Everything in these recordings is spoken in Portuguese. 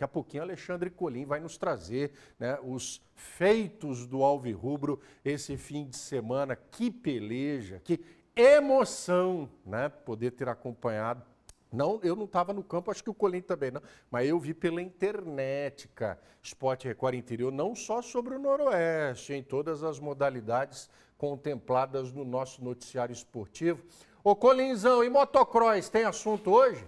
Daqui a pouquinho, Alexandre Colim vai nos trazer né, os feitos do Alvi Rubro esse fim de semana. Que peleja, que emoção, né? Poder ter acompanhado. Não, eu não estava no campo, acho que o Colim também não, mas eu vi pela internet, cara, Esporte Record Interior, não só sobre o Noroeste, em todas as modalidades contempladas no nosso noticiário esportivo. Ô Colinzão, e motocross, tem assunto hoje?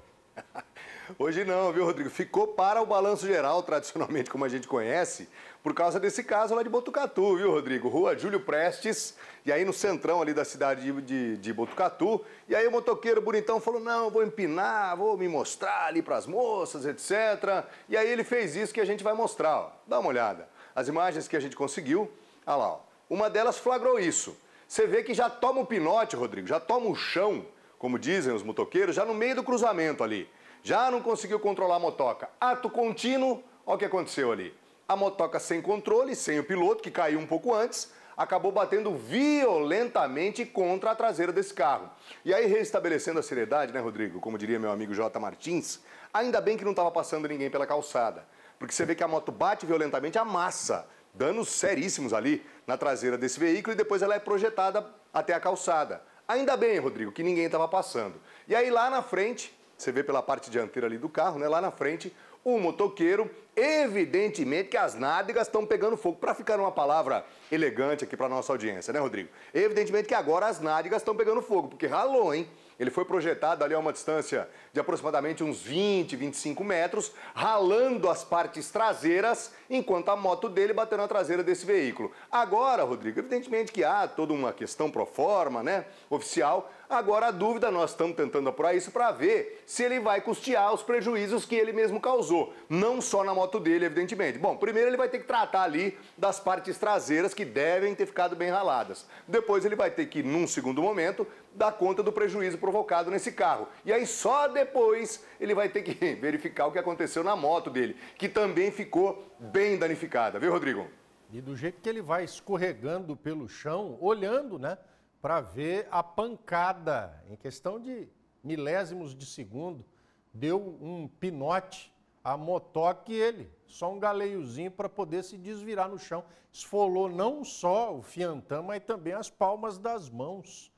Hoje não, viu, Rodrigo? Ficou para o balanço geral, tradicionalmente como a gente conhece, por causa desse caso lá de Botucatu, viu, Rodrigo? Rua Júlio Prestes, e aí no centrão ali da cidade de, de, de Botucatu. E aí o motoqueiro bonitão falou: não, vou empinar, vou me mostrar ali para as moças, etc. E aí ele fez isso que a gente vai mostrar, ó. Dá uma olhada. As imagens que a gente conseguiu, olha lá, ó. uma delas flagrou isso. Você vê que já toma o pinote, Rodrigo, já toma o chão, como dizem os motoqueiros, já no meio do cruzamento ali. Já não conseguiu controlar a motoca. Ato contínuo, olha o que aconteceu ali. A motoca sem controle, sem o piloto, que caiu um pouco antes, acabou batendo violentamente contra a traseira desse carro. E aí, restabelecendo a seriedade, né, Rodrigo? Como diria meu amigo J. Martins, ainda bem que não estava passando ninguém pela calçada. Porque você vê que a moto bate violentamente, amassa, danos seríssimos ali na traseira desse veículo e depois ela é projetada até a calçada. Ainda bem, Rodrigo, que ninguém estava passando. E aí lá na frente, você vê pela parte dianteira ali do carro, né? Lá na frente, o um motoqueiro. Evidentemente que as nádegas estão pegando fogo. Para ficar uma palavra elegante aqui para nossa audiência, né, Rodrigo? Evidentemente que agora as nádegas estão pegando fogo, porque ralou, hein? Ele foi projetado ali a uma distância de aproximadamente uns 20, 25 metros, ralando as partes traseiras, enquanto a moto dele bateu na traseira desse veículo. Agora, Rodrigo, evidentemente que há toda uma questão pro forma, né, oficial. Agora a dúvida, nós estamos tentando apurar isso para ver se ele vai custear os prejuízos que ele mesmo causou, não só na moto dele, evidentemente. Bom, primeiro ele vai ter que tratar ali das partes traseiras que devem ter ficado bem raladas. Depois ele vai ter que, num segundo momento, dar conta do prejuízo provocado nesse carro. E aí só depois ele vai ter que verificar o que aconteceu na moto dele, que também ficou bem danificada, viu, Rodrigo? E do jeito que ele vai escorregando pelo chão, olhando, né, para ver a pancada, em questão de milésimos de segundo, deu um pinote a motoque ele, só um galeiozinho para poder se desvirar no chão. Esfolou não só o fiantão, mas também as palmas das mãos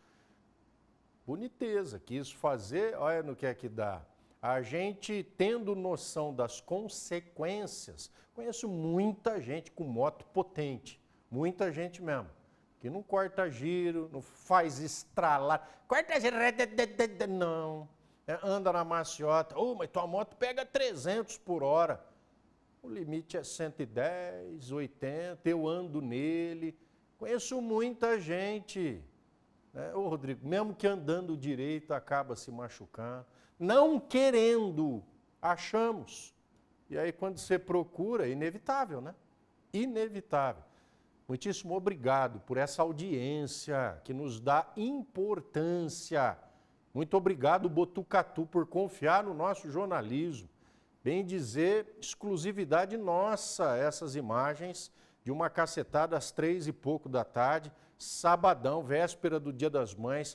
boniteza, quis fazer, olha no que é que dá. A gente tendo noção das consequências, conheço muita gente com moto potente, muita gente mesmo, que não corta giro, não faz estralar, corta giro, não, é, anda na maciota, oh, mas tua moto pega 300 por hora, o limite é 110, 80, eu ando nele, conheço muita gente né? Ô, Rodrigo, mesmo que andando direito acaba se machucando, não querendo, achamos. E aí, quando você procura, inevitável, né? Inevitável. Muitíssimo obrigado por essa audiência que nos dá importância. Muito obrigado, Botucatu, por confiar no nosso jornalismo. Bem dizer, exclusividade nossa, essas imagens de uma cacetada às três e pouco da tarde sabadão, véspera do Dia das Mães,